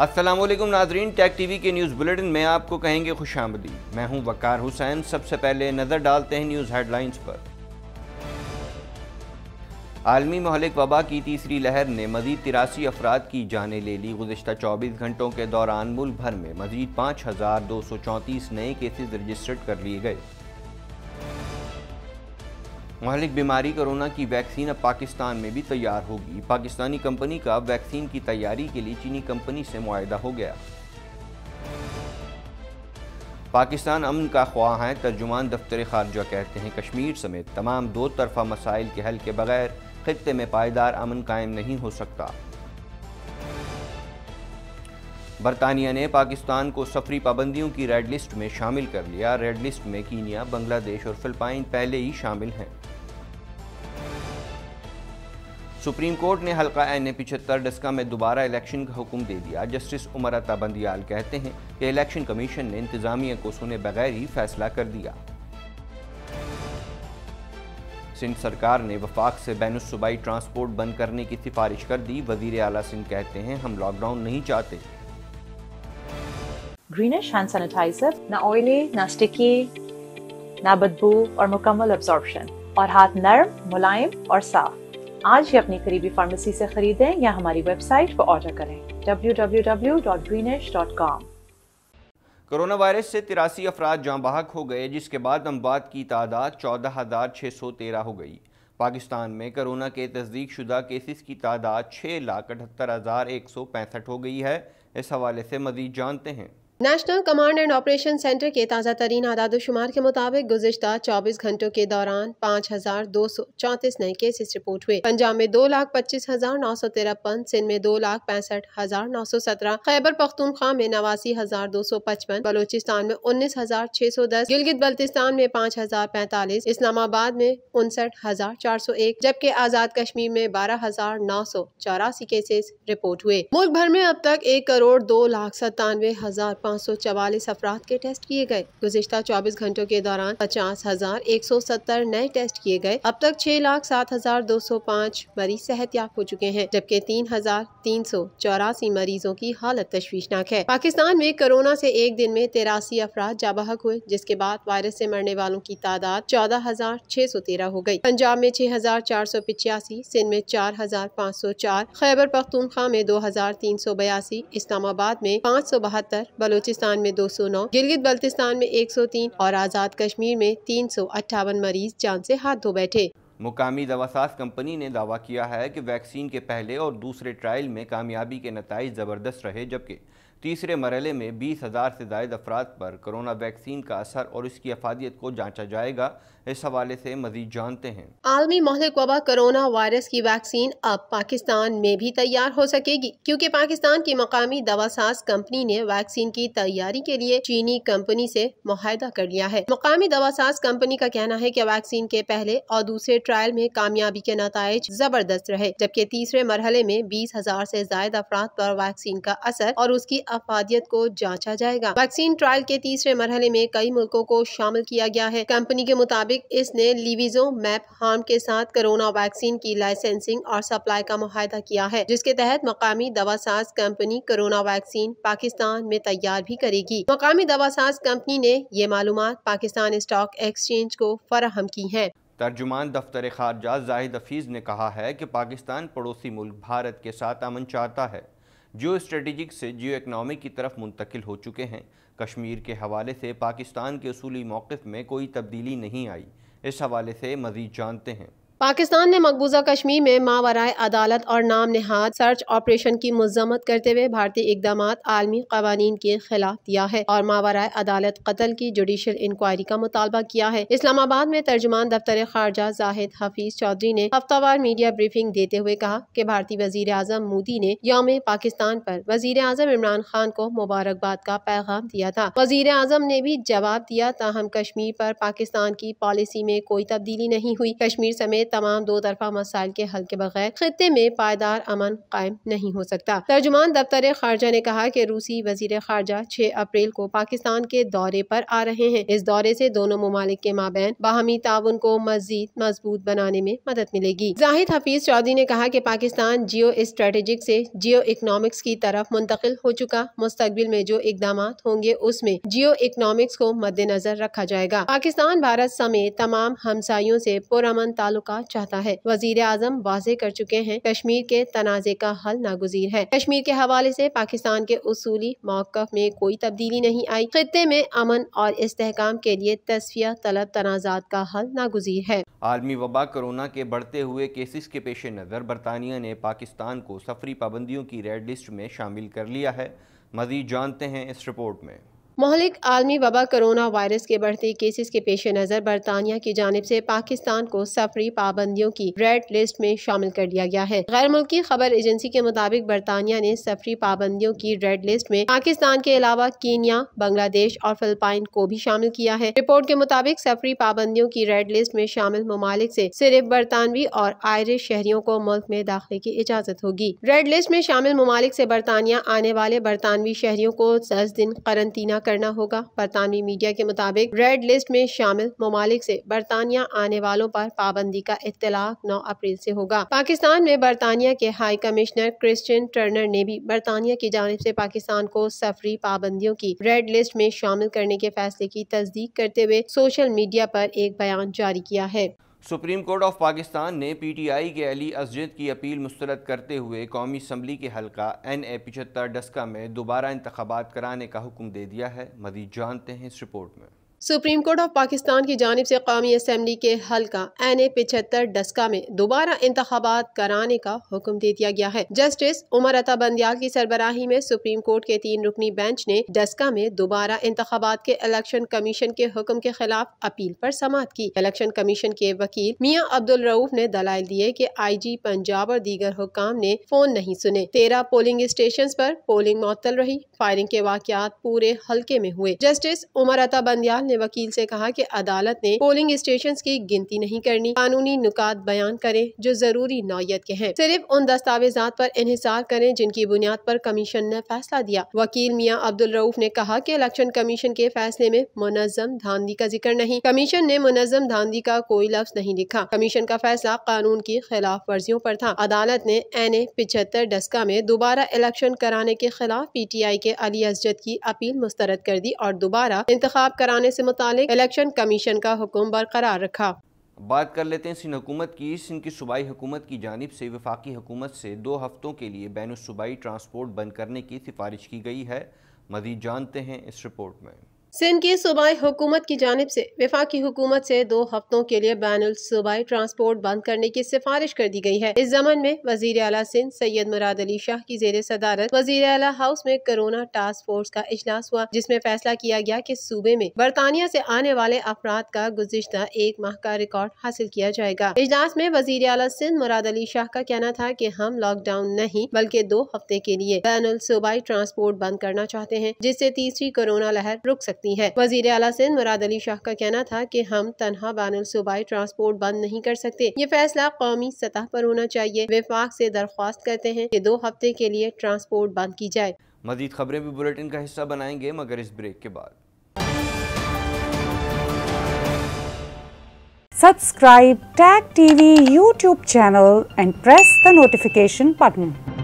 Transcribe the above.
असलम नाजरीन Tag TV के news bulletin में आपको कहेंगे खुश आमदी मैं हूं वकार हुसैन सबसे पहले नज़र डालते हैं न्यूज़ हेडलाइंस पर आलमी महलिक वबा की तीसरी लहर ने मजीद तिरासी अफराद की जानें ले ली गुजशत चौबीस घंटों के दौरान मुल्क भर में मजीद पाँच हज़ार दो सौ चौंतीस नए केसेज रजिस्टर्ड कर लिए गए महलिक बीमारी कोरोना की वैक्सीन अब पाकिस्तान में भी तैयार होगी पाकिस्तानी कंपनी का वैक्सीन की तैयारी के लिए चीनी कंपनी से मुआदा हो गया पाकिस्तान अमन का ख्वाह है तर्जुमान दफ्तर खारजा कहते हैं कश्मीर समेत तमाम दो तरफा मसाइल के हल के बगैर खत्े में पायदार अमन कायम नहीं हो सकता बरतानिया ने पाकिस्तान को सफरी पाबंदियों की रेड लिस्ट में शामिल कर लिया रेड लिस्ट में कीनिया बांग्लादेश और फिलिपाइन पहले ही शामिल हैं सुप्रीम कोर्ट ने हल्का एन ए पिछहत्तर डस्का में दोबारा इलेक्शन का हुक्म दे दिया जस्टिस उमर अताबंदियाल बंदियाल कहते हैं कि इलेक्शन कमीशन ने इंतजामिया को सुने बगैर ही फैसला कर दिया सिंध सरकार ने वफाक से बैनसूबाई ट्रांसपोर्ट बंद करने की सिफारिश कर दी वजीर अला सिंह कहते हैं हम लॉकडाउन नहीं चाहते greenish hand sanitizer na oily na sticky na badbu aur mukammal absorption aur haath narm mulayim aur saaf aaj hi apni kareebi pharmacy se khareedein ya hamari website par order करें www.greenish.com corona virus से तिरासी अफराद जहाँ बाहक हो गए जिसके बाद अमवात की तादाद चौदह हज़ार छः सौ तेरह हो गई पाकिस्तान में कोरोना के तस्दीक शुदा केसेस की तादाद छः लाख अठहत्तर हज़ार एक सौ पैंसठ हो गई है इस हवाले से मज़ीद जानते हैं national command and operation centre के ताज़ा तरीन आदादोशुमार के मुताबिक गुजशत 24 घंटों के दौरान पाँच हजार दो सौ चौंतीस नए केसेस रिपोर्ट हुए पंजाब में दो लाख पच्चीस हजार नौ सौ तिरपन सिंध में दो लाख पैंसठ हजार नौ सौ सत्रह खैबर पख्तूनख्वा में नवासी हजार दो सौ पचपन बलोचिस्तान में उन्नीस हजार छह सौ दस गिलगित बल्तिस्तान में पाँच हजार पैंतालीस इस्लामाबाद में उनसठ हजार चार सौ एक जबकि आज़ाद कश्मीर में बारह हजार नौ सौ चौरासी केसेस रिपोर्ट हुए मुल्क भर में अब तक एक करोड़ दो लाख सत्तानवे हजार पाँच सौ चवालीस अफराद के टेस्ट किए गए गुजशत चौबीस घंटों के दौरान पचास हजार एक सौ सत्तर नए टेस्ट किए गए अब तक छह लाख सात हजार दो सौ पाँच मरीज सेहत याब हो चुके हैं जबकि तीन हजार तीन सौ चौरासी मरीजों की हालत तशवीशनाक है पाकिस्तान में कोरोना से एक दिन में तिरासी अफराद जाबहक हुए जिसके बाद वायरस से मरने वालों की तादाद चौदह हजार छह सौ तेरह हो गयी पंजाब में छह हजार चार सौ पिचासी सिंध में चार हजार पाँच सौ चार खैबर पख्तूनखा में दो हजार तीन सौ बयासी इस्लामाबाद में पाँच सौ बहत्तर बलो बलोचिस्तान में 209, गिलगित बल्तिस्तान में 103 और आज़ाद कश्मीर में तीन मरीज जान से हाथ धो बैठे मुकामी दवासाज कंपनी ने दावा किया है कि वैक्सीन के पहले और दूसरे ट्रायल में कामयाबी के नतज ज़बरदस्त रहे जबकि तीसरे मरहले में बीस हज़ार से जायद अफराद पर कोरोना वैक्सीन का असर और इसकी अफादियत को जांचा जाएगा इस हवाले से मजीद जानते हैं आलमी महलिक वबा कोरोना वायरस की वैक्सीन अब पाकिस्तान में भी तैयार हो सकेगी क्योंकि पाकिस्तान की मकामी साज कंपनी ने वैक्सीन की तैयारी के लिए चीनी कंपनी से माहिदा कर लिया है मकामी दवा साज कंपनी का कहना है की वैक्सीन के पहले और दूसरे ट्रायल में कामयाबी के नतज जबरदस्त रहे जबकि तीसरे मरहले में बीस हजार ऐसी जायद अफराद आरोप वैक्सीन का असर और उसकी अफादियत को जांचा जाएगा वैक्सीन ट्रायल के तीसरे मरहले में कई मुल्कों को शामिल किया गया है कंपनी के मुताबिक इसने लिविजो मैप हार्म के साथ कोरोना वैक्सीन की लाइसेंसिंग और सप्लाई का मुहिदा किया है जिसके तहत मकामी साज कंपनी कोरोना वैक्सीन पाकिस्तान में तैयार भी करेगी मकामी साज कंपनी ने ये मालूम पाकिस्तान स्टॉक एक्सचेंज को फराहम की है तर्जुमान दफ्तर खारजा जाहिद हफीज़ ने कहा है कि पाकिस्तान पड़ोसी मुल्क भारत के साथ अमन चाहता है जियो स्ट्रेटिजिक से जियो इकनॉमिक की तरफ मुंतकिल हो चुके हैं कश्मीर के हवाले से पाकिस्तान के असूली मौक़ में कोई तब्दीली नहीं आई इस हवाले से मज़ीद जानते हैं पाकिस्तान ने मकबूजा कश्मीर में मावराय अदालत और नाम नहाद सर्च ऑपरेशन की मजम्मत करते हुए भारतीय इकदाम आलमी कवानीन के खिलाफ दिया है और मावराय अदालत कतल की जुडिशल इंक्वायरी का मुतालबा किया है इस्लामाबाद में तर्जुमान दफ्तर खारजा जाहिद हफीज चौधरी ने हफ्तावार मीडिया ब्रीफिंग देते हुए कहा की भारतीय वजीर अजम मोदी ने योम पाकिस्तान आरोप वजीर अजम इमरान खान को मुबारकबाद का पैगाम दिया था वजीर अजम ने भी जवाब दिया ताहम कश्मीर आरोप पाकिस्तान की पॉलिसी में कोई तब्दीली नहीं हुई कश्मीर समेत तमाम दो तरफा मसाइल के हल के बगैर खत्े में पायदार अमन कायम नहीं हो सकता तर्जुमान दफ्तर खारजा ने कहा की रूसी वजीर खारजा छह अप्रैल को पाकिस्तान के दौरे पर आ रहे हैं इस दौरे ऐसी दोनों ममालिक के माबेन बाहमी ताउन को मजीद मजबूत बनाने में मदद मिलेगी जाहिद हफीज चौधरी ने कहा की पाकिस्तान जियो स्ट्रेटेजिक ऐसी जियो इकनॉमिक्स की तरफ मुंतकिल हो चुका मुस्तबिल में जो इकदाम होंगे उसमें जियो इकनॉमिक्स को मद्देनजर रखा जाएगा पाकिस्तान भारत समेत तमाम हमसायों ऐसी पुरमन ताल्लुक करना चाहता है वजीर आजम वाजे कर चुके हैं कश्मीर के तनाजे का हल नागजीर है कश्मीर के हवाले ऐसी पाकिस्तान के उसूली मौकफ में कोई तब्दीली नहीं आई खत्े में अमन और इसकाम के लिए तस्फिया तलब तनाजात का हल नागजीर है आलमी वबा कोरोना के बढ़ते हुए केसेस के पेश नज़र बरतानिया ने पाकिस्तान को सफरी पाबंदियों की रेड लिस्ट में शामिल कर लिया है मजीद जानते हैं इस रिपोर्ट में महलिक आलमी वबा करोना वायरस के बढ़ते केसेस के पेश नज़र बरतानिया की जानब से पाकिस्तान को सफरी पाबंदियों की रेड लिस्ट में शामिल कर दिया गया है गैर मुल्की खबर एजेंसी के मुताबिक बरतानिया ने सफरी पाबंदियों की रेड लिस्ट में पाकिस्तान के अलावा कीनिया बांग्लादेश और फिलपाइन को भी शामिल किया है रिपोर्ट के मुताबिक सफरी पाबंदियों की रेड लिस्ट में शामिल ममालिक ऐसी सिर्फ बरतानवी और आयरिश शहरियों को मुल्क में दाखिले की इजाज़त होगी रेड लिस्ट में शामिल ममालिक ऐसी बरतानिया आने वाले बरतानवी शहरियों को दस दिन करंतना करना होगा बरतानवी मीडिया के मुताबिक रेड लिस्ट में शामिल ममालिक ऐसी बरतानिया आने वालों आरोप पाबंदी का इतलाक नौ अप्रैल ऐसी होगा पाकिस्तान में बरतानिया के हाई कमिश्नर क्रिस्टन टर्नर ने भी बरतानिया की जानब ऐसी पाकिस्तान को सफरी पाबंदियों की रेड लिस्ट में शामिल करने के फैसले की तस्दीक करते हुए सोशल मीडिया आरोप एक बयान जारी किया है सुप्रीम कोर्ट ऑफ पाकिस्तान ने पीटीआई के अली असजद की अपील मुस्तरद करते हुए कौमी असम्बली के हलका एन ए पिछहत्तर डस्का में दोबारा इंतबात कराने का हुक्म दे दिया है मजीद जानते हैं इस रिपोर्ट में सुप्रीम कोर्ट ऑफ पाकिस्तान की जानब से कौमी असम्बली के हल्का एन ए पिछहत्तर डस्का में दोबारा इंतबात कराने का हुक्म दे दिया गया है जस्टिस उमर अता बंदियाल की सरबराही में सुप्रीम कोर्ट के तीन रुकनी बेंच ने डस्का में दोबारा इंतबात के इलेक्शन कमीशन के हुक्म के खिलाफ अपील पर समाप्त की इलेक्शन कमीशन के वकील मियाँ अब्दुल रऊफ ने दलाल दिए की आई जी पंजाब और दीगर हुकाम ने फोन नहीं सुने तेरह पोलिंग स्टेशन आरोप पोलिंग मअतल रही फायरिंग के वाकत पूरे हल्के में हुए जस्टिस उमर अता बंदियाल ने वकील से कहा कि अदालत ने पोलिंग स्टेशन की गिनती नहीं करनी कानूनी नुकात बयान करें जो जरूरी नौयत के हैं सिर्फ उन दस्तावेजात पर इहिसार करें जिनकी बुनियाद पर कमीशन ने फैसला दिया वकील मियाँ अब्दुल रऊफ ने कहा कि इलेक्शन कमीशन के फैसले में मुनजम धांधी का जिक्र नहीं कमीशन ने मुनजम धांधी का कोई लफ्ज नहीं लिखा कमीशन का फैसला कानून की खिलाफ वर्जियों आरोप था अदालत ने एन ए पिछहत्तर डस्का में दोबारा इलेक्शन कराने के खिलाफ पी टी आई के अली अजद की अपील मुस्तरद कर दी और दोबारा इंतखा कराने से मुतालिक इलेक्शन कमीशन का हुक्म बरकरार रखा बात कर लेते हैं सिंध हुकूमत की सिंध की सूबाई हुकूमत की जानब से वफाकी हुकूमत से दो हफ्तों के लिए बैन सूबाई ट्रांसपोर्ट बंद करने की सिफारिश की गई है मजीद जानते हैं इस रिपोर्ट में सिंध की सूबाई हुकूमत की जानब से विफाकी हुकूमत से दो हफ्तों के लिए बैन सूबाई ट्रांसपोर्ट बंद करने की सिफारिश कर दी गई है इस जमन में वजीर अला सिंध सैयद मुराद अली शाह की जेर सदारत वजीर अला हाउस में कोरोना टास्क फोर्स का अजलास हुआ जिसमें फैसला किया गया कि सूबे में बरतानिया से आने वाले अफराद का गुजशत एक माह का रिकॉर्ड हासिल किया जाएगा इजलास में वजीर अला सिंध मुराद अली शाह का कहना था की हम लॉकडाउन नहीं बल्कि दो हफ्ते के लिए बैन सूबाई ट्रांसपोर्ट बंद करना चाहते हैं जिससे तीसरी कोरोना लहर रुक सके सकती है वजीर अला सिंध मुराद अली शाह का कहना था की हम तनहा बानसूबाई ट्रांसपोर्ट बंद नहीं कर सकते ये फैसला कौमी सतह पर होना चाहिए विफाक ऐसी दरख्वास्त करते हैं की दो हफ्ते के लिए ट्रांसपोर्ट बंद की जाए मजीद खबरें भी बुलेटिन का हिस्सा बनाएंगे मगर इस ब्रेक के बाद subscribe Tag TV YouTube channel and press the notification button